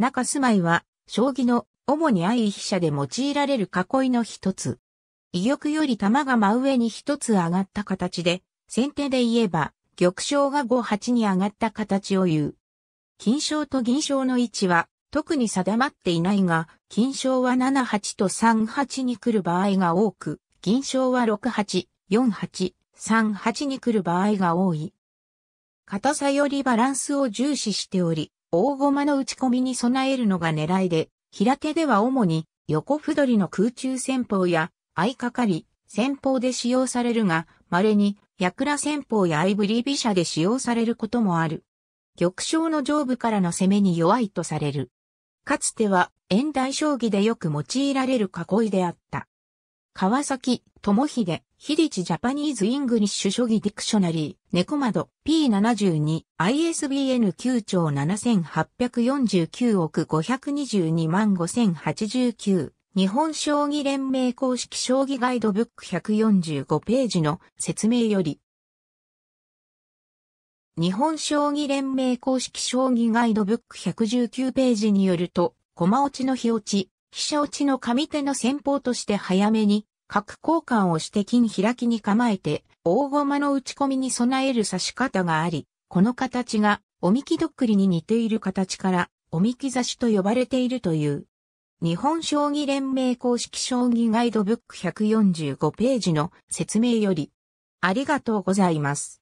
中住まいは、将棋の主に相飛車で用いられる囲いの一つ。威玉より玉が真上に一つ上がった形で、先手で言えば、玉将が5、八に上がった形を言う。金将と銀将の位置は、特に定まっていないが、金将は7、八と3、八に来る場合が多く、銀将は6、八、4、八、3、八に来る場合が多い。硬さよりバランスを重視しており、大駒の打ち込みに備えるのが狙いで、平手では主に横歩取りの空中戦法や相掛かり、戦法で使用されるが、稀に、ヤクラ戦法や相振り飛車で使用されることもある。玉将の上部からの攻めに弱いとされる。かつては、遠大将棋でよく用いられる囲いであった。川崎、智秀、ヒリチジャパニーズ・イングリッシュ書義ディクショナリー、猫窓 P72、ISBN 9兆7849億522万5089、日本将棋連盟公式将棋ガイドブック145ページの説明より、日本将棋連盟公式将棋ガイドブック119ページによると、駒落ちの日落ち、飛車落ちの上手の戦法として早めに角交換をして金開きに構えて、大駒の打ち込みに備える刺し方があり、この形が、おみきどっくりに似ている形から、おみき刺しと呼ばれているという。日本将棋連盟公式将棋ガイドブック145ページの説明より、ありがとうございます。